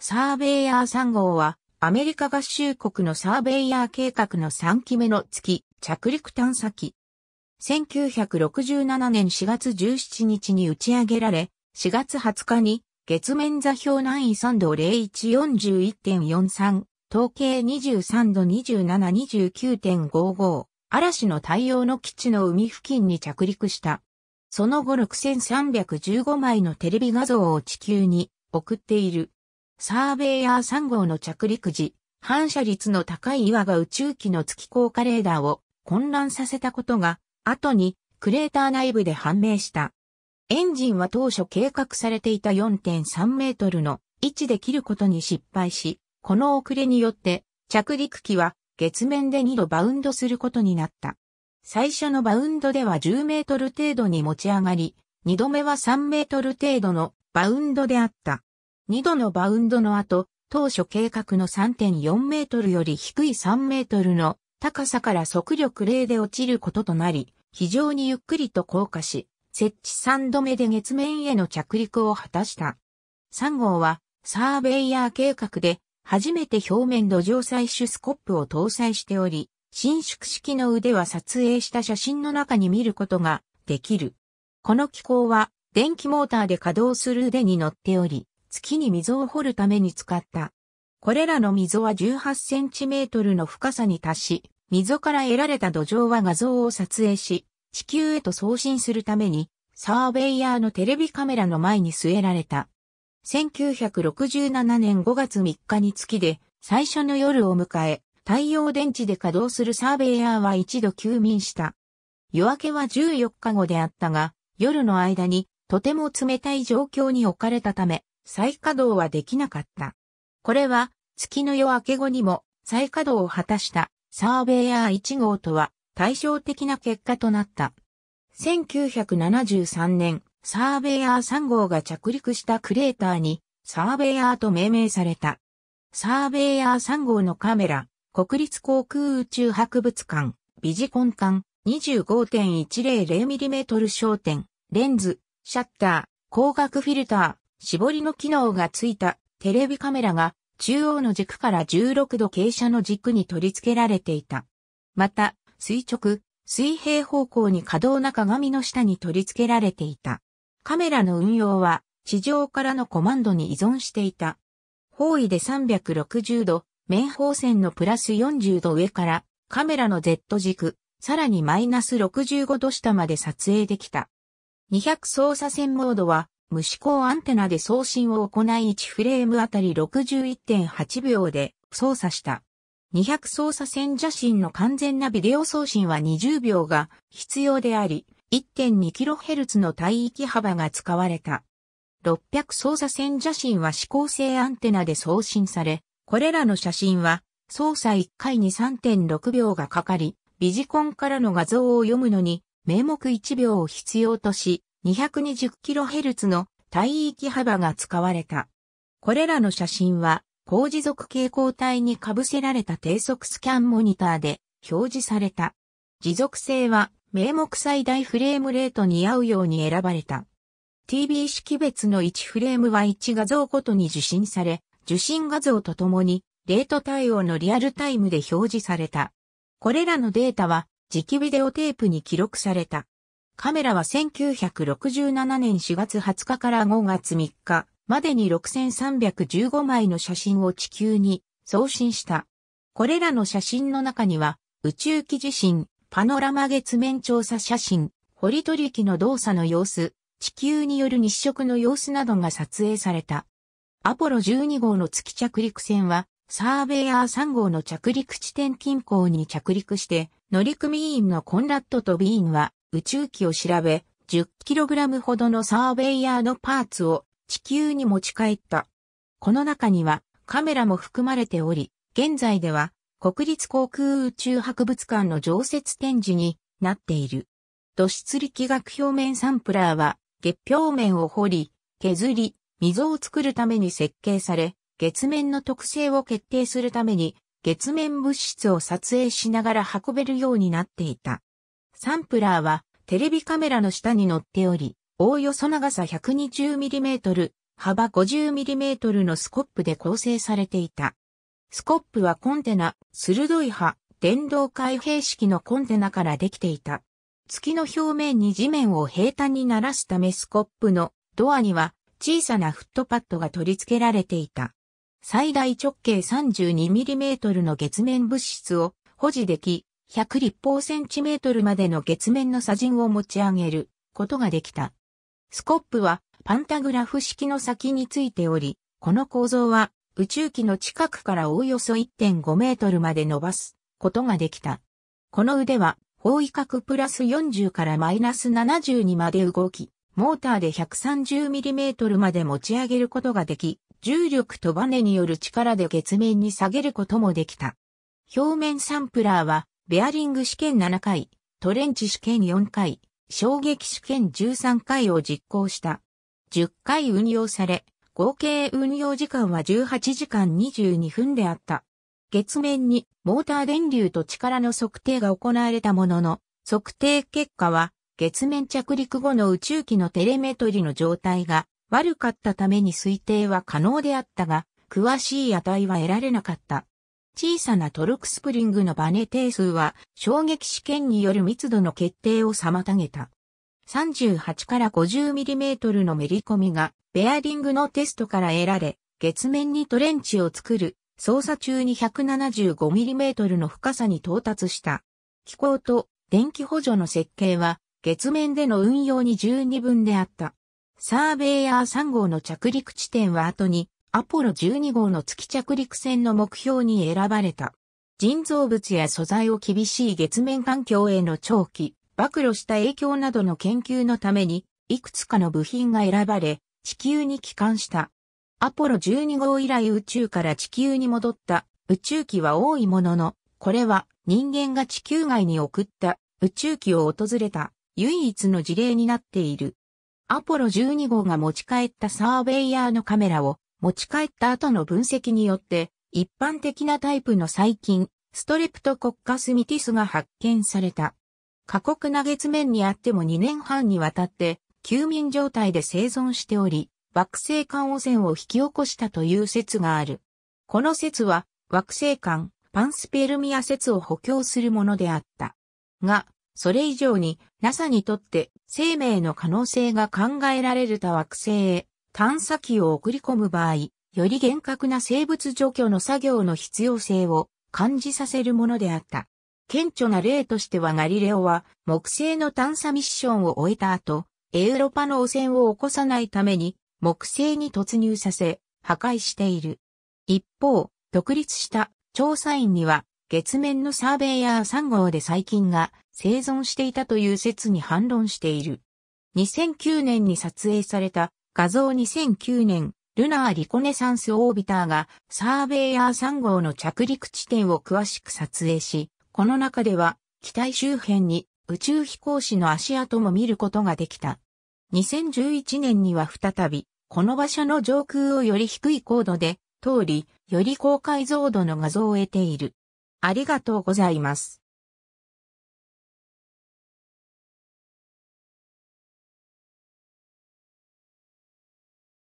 サーベイヤー3号は、アメリカ合衆国のサーベイヤー計画の3期目の月、着陸探査機。1967年4月17日に打ち上げられ、4月20日に月面座標難易3度0141.43、統計23度2729.55、嵐の太陽の基地の海付近に着陸した。その後6315枚のテレビ画像を地球に送っている。サーベイヤー3号の着陸時、反射率の高い岩が宇宙機の月降下レーダーを混乱させたことが、後にクレーター内部で判明した。エンジンは当初計画されていた4.3メートルの位置で切ることに失敗し、この遅れによって着陸機は月面で2度バウンドすることになった。最初のバウンドでは10メートル程度に持ち上がり、2度目は3メートル程度のバウンドであった。2度のバウンドの後、当初計画の3.4メートルより低い3メートルの高さから速力0で落ちることとなり、非常にゆっくりと降下し、設置3度目で月面への着陸を果たした。3号は、サーベイヤー計画で、初めて表面土壌採取スコップを搭載しており、伸縮式の腕は撮影した写真の中に見ることができる。この機構は電気モーターで稼働する腕に乗っており、月に溝を掘るために使った。これらの溝は18センチメートルの深さに達し、溝から得られた土壌は画像を撮影し、地球へと送信するために、サーベイヤーのテレビカメラの前に据えられた。1967年5月3日に月で最初の夜を迎え、太陽電池で稼働するサーベイヤーは一度休眠した。夜明けは14日後であったが、夜の間にとても冷たい状況に置かれたため、再稼働はできなかった。これは月の夜明け後にも再稼働を果たしたサーベイヤー1号とは対照的な結果となった。1973年、サーベイヤー3号が着陸したクレーターにサーベイヤーと命名された。サーベイヤー3号のカメラ、国立航空宇宙博物館、ビジコン館、25.100mm 焦点、レンズ、シャッター、光学フィルター、絞りの機能がついたテレビカメラが中央の軸から16度傾斜の軸に取り付けられていた。また、垂直、水平方向に可動な鏡の下に取り付けられていた。カメラの運用は地上からのコマンドに依存していた。方位で360度、面方線のプラス40度上からカメラの Z 軸、さらにマイナス65度下まで撮影できた。200操作線モードは無指向アンテナで送信を行い1フレームあたり61.8秒で操作した。200操作線写真の完全なビデオ送信は20秒が必要であり、1.2kHz の帯域幅が使われた。600操作線写真は指向性アンテナで送信され、これらの写真は操作1回に3.6秒がかかり、ビジコンからの画像を読むのに名目1秒を必要とし、220kHz の帯域幅が使われた。これらの写真は、高持続蛍光体に被せられた低速スキャンモニターで表示された。持続性は名目最大フレームレートに合うように選ばれた。TB 識別の1フレームは1画像ごとに受信され、受信画像とともに、レート対応のリアルタイムで表示された。これらのデータは、磁気ビデオテープに記録された。カメラは1967年4月20日から5月3日までに6315枚の写真を地球に送信した。これらの写真の中には、宇宙機地震、パノラマ月面調査写真、掘り取り機の動作の様子、地球による日食の様子などが撮影された。アポロ12号の月着陸船は、サーベイアー3号の着陸地点近郊に着陸して、乗組員のコンラッドとビーンは、宇宙機を調べ、10kg ほどのサーベイヤーのパーツを地球に持ち帰った。この中にはカメラも含まれており、現在では国立航空宇宙博物館の常設展示になっている。土質力学表面サンプラーは月表面を掘り、削り、溝を作るために設計され、月面の特性を決定するために月面物質を撮影しながら運べるようになっていた。サンプラーはテレビカメラの下に乗っており、おおよそ長さ 120mm、幅 50mm のスコップで構成されていた。スコップはコンテナ、鋭い刃、電動開閉式のコンテナからできていた。月の表面に地面を平坦にならすためスコップのドアには小さなフットパッドが取り付けられていた。最大直径 32mm の月面物質を保持でき、100立方センチメートルまでの月面の砂塵を持ち上げることができた。スコップはパンタグラフ式の先についており、この構造は宇宙機の近くからおおよそ1.5メートルまで伸ばすことができた。この腕は方位角プラス40からマイナス70にまで動き、モーターで1 3 0トルまで持ち上げることができ、重力とバネによる力で月面に下げることもできた。表面サンプラーはベアリング試験7回、トレンチ試験4回、衝撃試験13回を実行した。10回運用され、合計運用時間は18時間22分であった。月面にモーター電流と力の測定が行われたものの、測定結果は月面着陸後の宇宙機のテレメトリの状態が悪かったために推定は可能であったが、詳しい値は得られなかった。小さなトルクスプリングのバネ定数は衝撃試験による密度の決定を妨げた。38から 50mm のめり込みがベアリングのテストから得られ、月面にトレンチを作る操作中に 175mm の深さに到達した。気候と電気補助の設計は月面での運用に十二分であった。サーベイヤー3号の着陸地点は後にアポロ12号の月着陸船の目標に選ばれた。人造物や素材を厳しい月面環境への長期、暴露した影響などの研究のために、いくつかの部品が選ばれ、地球に帰還した。アポロ12号以来宇宙から地球に戻った宇宙機は多いものの、これは人間が地球外に送った宇宙機を訪れた唯一の事例になっている。アポロ12号が持ち帰ったサーベイヤーのカメラを持ち帰った後の分析によって、一般的なタイプの細菌、ストレプトコッカスミティスが発見された。過酷な月面にあっても2年半にわたって、休眠状態で生存しており、惑星間汚染を引き起こしたという説がある。この説は、惑星間、パンスペルミア説を補強するものであった。が、それ以上に NASA にとって生命の可能性が考えられるた惑星へ探査機を送り込む場合、より厳格な生物除去の作業の必要性を感じさせるものであった。顕著な例としてはガリレオは木星の探査ミッションを終えた後、エウロパの汚染を起こさないために木星に突入させ破壊している。一方、独立した調査員には月面のサーベイヤー3号で細菌が生存していたという説に反論している。2009年に撮影された画像2009年、ルナーリコネサンスオービターがサーベイヤー3号の着陸地点を詳しく撮影し、この中では機体周辺に宇宙飛行士の足跡も見ることができた。2011年には再び、この場所の上空をより低い高度で通り、より高解像度の画像を得ている。ありがとうございます。